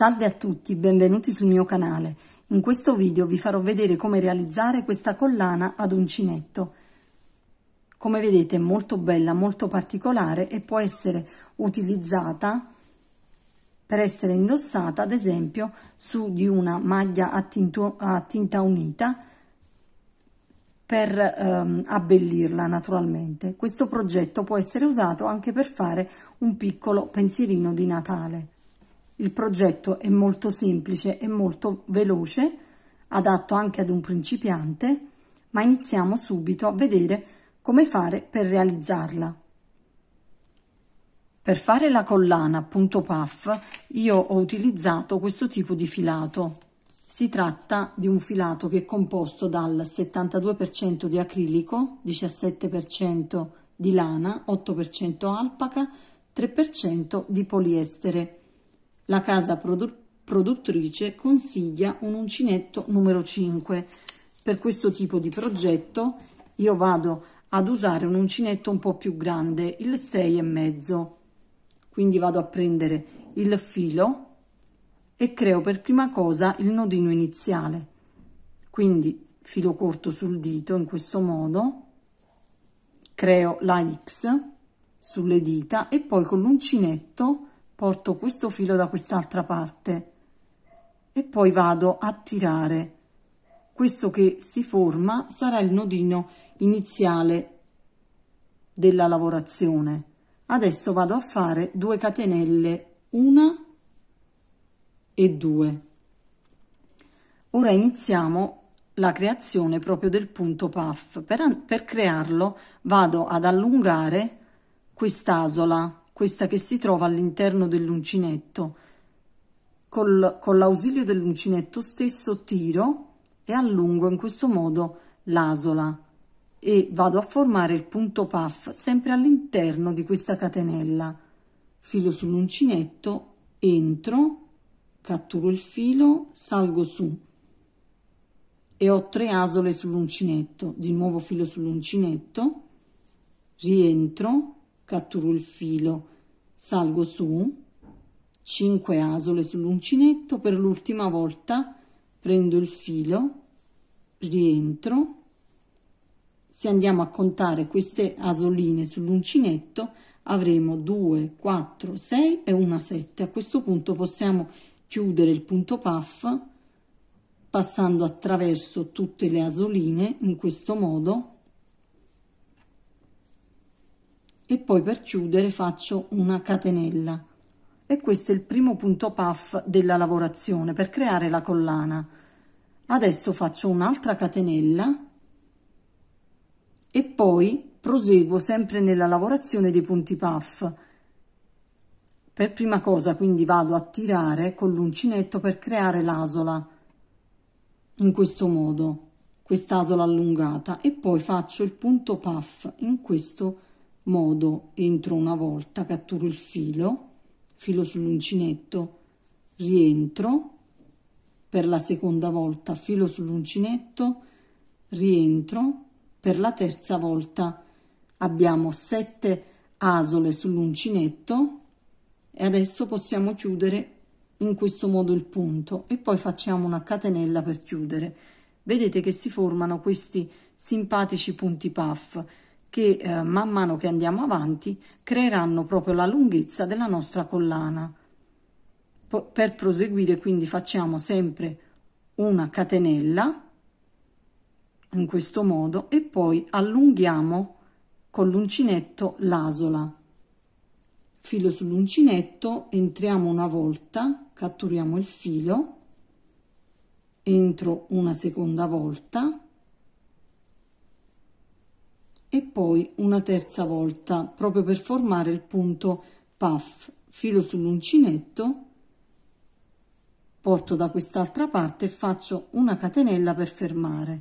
Salve a tutti, benvenuti sul mio canale. In questo video vi farò vedere come realizzare questa collana ad uncinetto. Come vedete è molto bella, molto particolare e può essere utilizzata per essere indossata ad esempio su di una maglia a, tinto, a tinta unita per ehm, abbellirla naturalmente. Questo progetto può essere usato anche per fare un piccolo pensierino di Natale. Il progetto è molto semplice e molto veloce, adatto anche ad un principiante, ma iniziamo subito a vedere come fare per realizzarla. Per fare la collana punto puff io ho utilizzato questo tipo di filato. Si tratta di un filato che è composto dal 72% di acrilico, 17% di lana, 8% alpaca, 3% di poliestere. La casa produttrice consiglia un uncinetto numero 5. Per questo tipo di progetto io vado ad usare un uncinetto un po' più grande, il 6,5. Quindi vado a prendere il filo e creo per prima cosa il nodino iniziale. Quindi filo corto sul dito in questo modo, creo la X sulle dita e poi con l'uncinetto porto questo filo da quest'altra parte e poi vado a tirare questo che si forma sarà il nodino iniziale della lavorazione adesso vado a fare due catenelle una e due ora iniziamo la creazione proprio del punto puff per, per crearlo vado ad allungare quest'asola questa che si trova all'interno dell'uncinetto. Col, con l'ausilio dell'uncinetto stesso tiro e allungo in questo modo l'asola e vado a formare il punto puff sempre all'interno di questa catenella. Filo sull'uncinetto, entro, catturo il filo, salgo su e ho tre asole sull'uncinetto, di nuovo filo sull'uncinetto, rientro, catturo il filo, salgo su, 5 asole sull'uncinetto, per l'ultima volta prendo il filo, rientro, se andiamo a contare queste asoline sull'uncinetto avremo 2, 4, 6 e una 7. A questo punto possiamo chiudere il punto puff passando attraverso tutte le asoline in questo modo e poi per chiudere faccio una catenella e questo è il primo punto puff della lavorazione per creare la collana adesso faccio un'altra catenella e poi proseguo sempre nella lavorazione dei punti puff per prima cosa quindi vado a tirare con l'uncinetto per creare l'asola in questo modo quest'asola allungata e poi faccio il punto puff in questo modo modo entro una volta, catturo il filo, filo sull'uncinetto, rientro, per la seconda volta filo sull'uncinetto, rientro, per la terza volta abbiamo sette asole sull'uncinetto e adesso possiamo chiudere in questo modo il punto e poi facciamo una catenella per chiudere. Vedete che si formano questi simpatici punti puff che eh, man mano che andiamo avanti creeranno proprio la lunghezza della nostra collana. Po per proseguire quindi facciamo sempre una catenella in questo modo e poi allunghiamo con l'uncinetto l'asola. Filo sull'uncinetto, entriamo una volta, catturiamo il filo, entro una seconda volta, e poi una terza volta proprio per formare il punto puff filo sull'uncinetto porto da quest'altra parte e faccio una catenella per fermare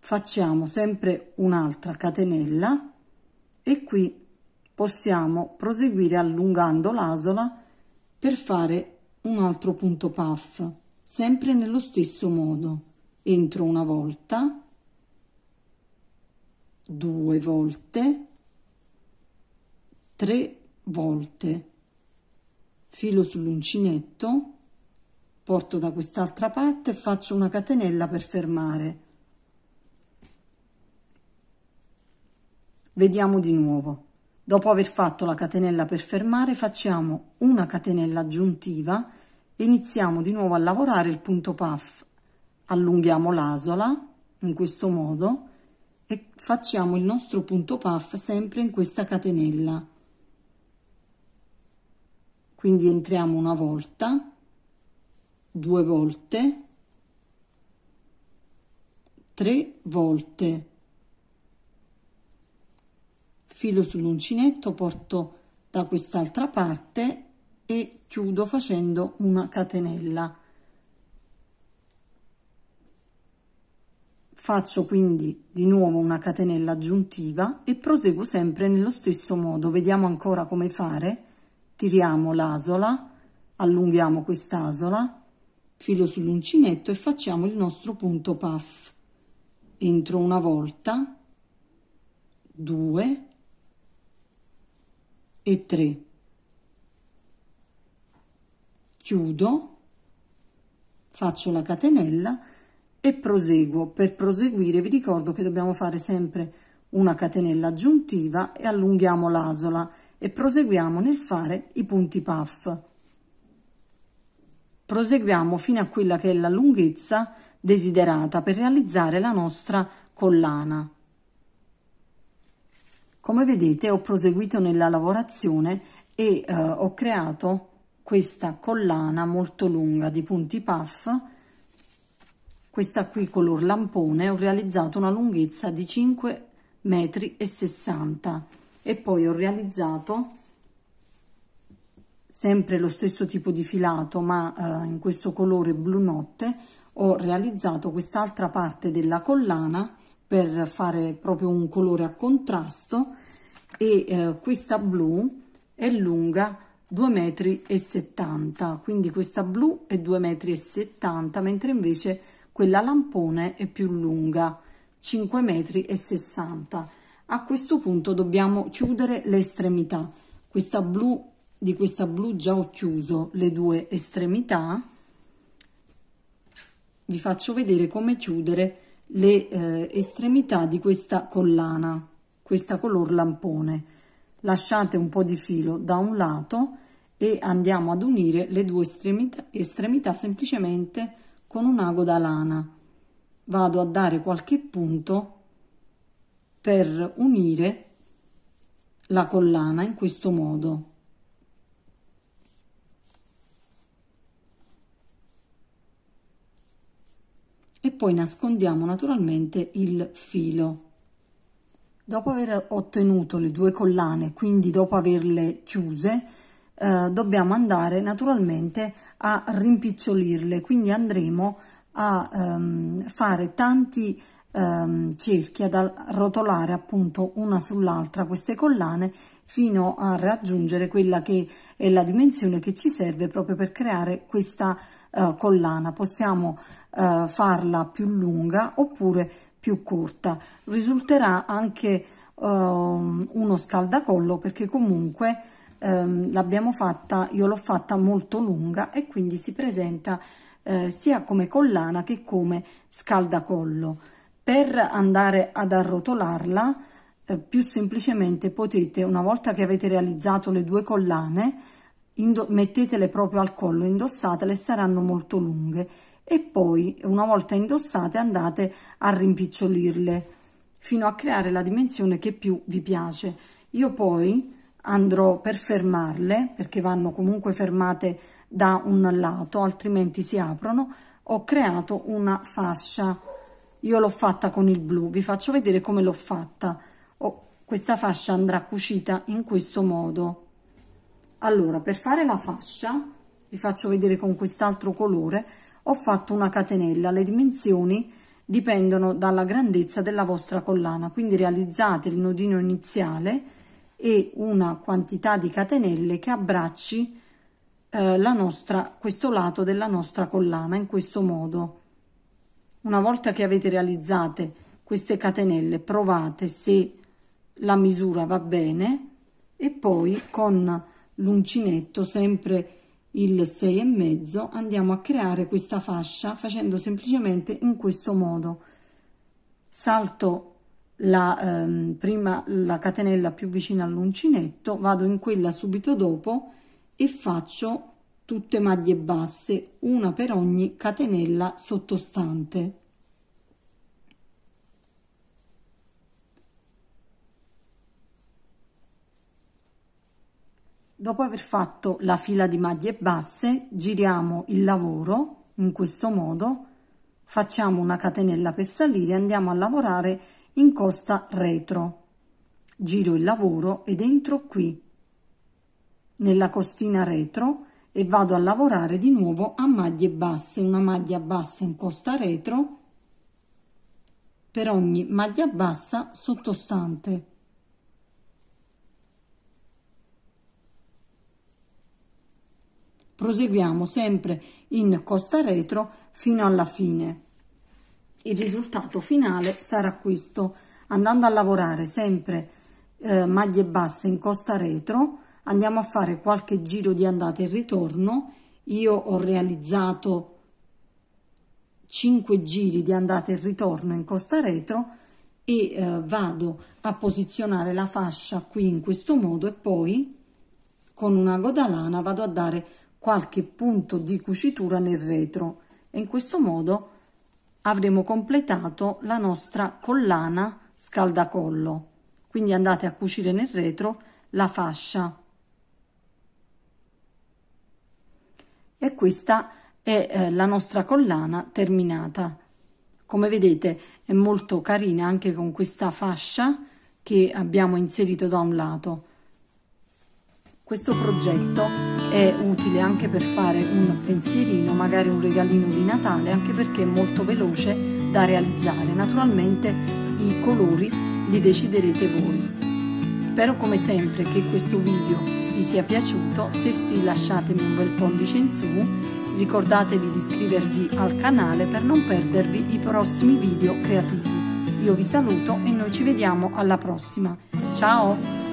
facciamo sempre un'altra catenella e qui possiamo proseguire allungando l'asola per fare un altro punto puff sempre nello stesso modo entro una volta, due volte, tre volte. Filo sull'uncinetto, porto da quest'altra parte e faccio una catenella per fermare. Vediamo di nuovo. Dopo aver fatto la catenella per fermare facciamo una catenella aggiuntiva e iniziamo di nuovo a lavorare il punto puff allunghiamo l'asola in questo modo e facciamo il nostro punto puff sempre in questa catenella quindi entriamo una volta due volte tre volte filo sull'uncinetto porto da quest'altra parte e chiudo facendo una catenella Faccio quindi di nuovo una catenella aggiuntiva e proseguo sempre nello stesso modo. Vediamo ancora come fare. Tiriamo l'asola, allunghiamo quest'asola, filo sull'uncinetto e facciamo il nostro punto puff. Entro una volta, due e tre. Chiudo, faccio la catenella e proseguo. Per proseguire vi ricordo che dobbiamo fare sempre una catenella aggiuntiva e allunghiamo l'asola e proseguiamo nel fare i punti puff. Proseguiamo fino a quella che è la lunghezza desiderata per realizzare la nostra collana. Come vedete ho proseguito nella lavorazione e eh, ho creato questa collana molto lunga di punti puff questa qui color lampone ho realizzato una lunghezza di 5 metri e 60 e poi ho realizzato sempre lo stesso tipo di filato ma eh, in questo colore blu notte ho realizzato quest'altra parte della collana per fare proprio un colore a contrasto e eh, questa blu è lunga 2,70 m quindi questa blu è 2,70 m mentre invece quella lampone è più lunga, 5 metri e 60. A questo punto dobbiamo chiudere le estremità. Questa blu, di questa blu già ho chiuso le due estremità. Vi faccio vedere come chiudere le eh, estremità di questa collana, questa color lampone. Lasciate un po' di filo da un lato e andiamo ad unire le due estremità, estremità semplicemente con un ago da lana. Vado a dare qualche punto per unire la collana in questo modo. E poi nascondiamo naturalmente il filo. Dopo aver ottenuto le due collane, quindi dopo averle chiuse, eh, dobbiamo andare naturalmente a rimpicciolirle, quindi andremo a ehm, fare tanti ehm, cerchi, ad arrotolare appunto una sull'altra queste collane fino a raggiungere quella che è la dimensione che ci serve proprio per creare questa eh, collana. Possiamo eh, farla più lunga oppure più corta. Risulterà anche ehm, uno scaldacollo perché comunque ehm, l'abbiamo fatta, io l'ho fatta molto lunga e quindi si presenta eh, sia come collana che come scaldacollo. Per andare ad arrotolarla, eh, più semplicemente potete, una volta che avete realizzato le due collane, mettetele proprio al collo, indossatele, saranno molto lunghe e poi una volta indossate andate a rimpicciolirle fino a creare la dimensione che più vi piace. Io poi andrò per fermarle perché vanno comunque fermate da un lato altrimenti si aprono ho creato una fascia io l'ho fatta con il blu vi faccio vedere come l'ho fatta oh, questa fascia andrà cucita in questo modo allora per fare la fascia vi faccio vedere con quest'altro colore ho fatto una catenella le dimensioni dipendono dalla grandezza della vostra collana quindi realizzate il nodino iniziale e una quantità di catenelle che abbracci eh, la nostra, questo lato della nostra collana in questo modo. Una volta che avete realizzate queste catenelle provate se la misura va bene e poi con l'uncinetto sempre il 6 e mezzo andiamo a creare questa fascia facendo semplicemente in questo modo salto la, ehm, prima la catenella più vicina all'uncinetto, vado in quella subito dopo e faccio tutte maglie basse, una per ogni catenella sottostante. Dopo aver fatto la fila di maglie basse, giriamo il lavoro in questo modo, facciamo una catenella per salire, e andiamo a lavorare in costa retro. Giro il lavoro ed entro qui, nella costina retro e vado a lavorare di nuovo a maglie basse, una maglia bassa in costa retro per ogni maglia bassa sottostante. proseguiamo sempre in costa retro fino alla fine il risultato finale sarà questo andando a lavorare sempre eh, maglie basse in costa retro andiamo a fare qualche giro di andata e ritorno io ho realizzato 5 giri di andata e ritorno in costa retro e eh, vado a posizionare la fascia qui in questo modo e poi con una godalana vado a dare qualche punto di cucitura nel retro e in questo modo avremo completato la nostra collana scaldacollo. Quindi andate a cucire nel retro la fascia. E questa è eh, la nostra collana terminata. Come vedete è molto carina anche con questa fascia che abbiamo inserito da un lato. Questo progetto è utile anche per fare un pensierino, magari un regalino di Natale, anche perché è molto veloce da realizzare. Naturalmente i colori li deciderete voi. Spero come sempre che questo video vi sia piaciuto, se sì lasciatemi un bel pollice in su, ricordatevi di iscrivervi al canale per non perdervi i prossimi video creativi. Io vi saluto e noi ci vediamo alla prossima. Ciao!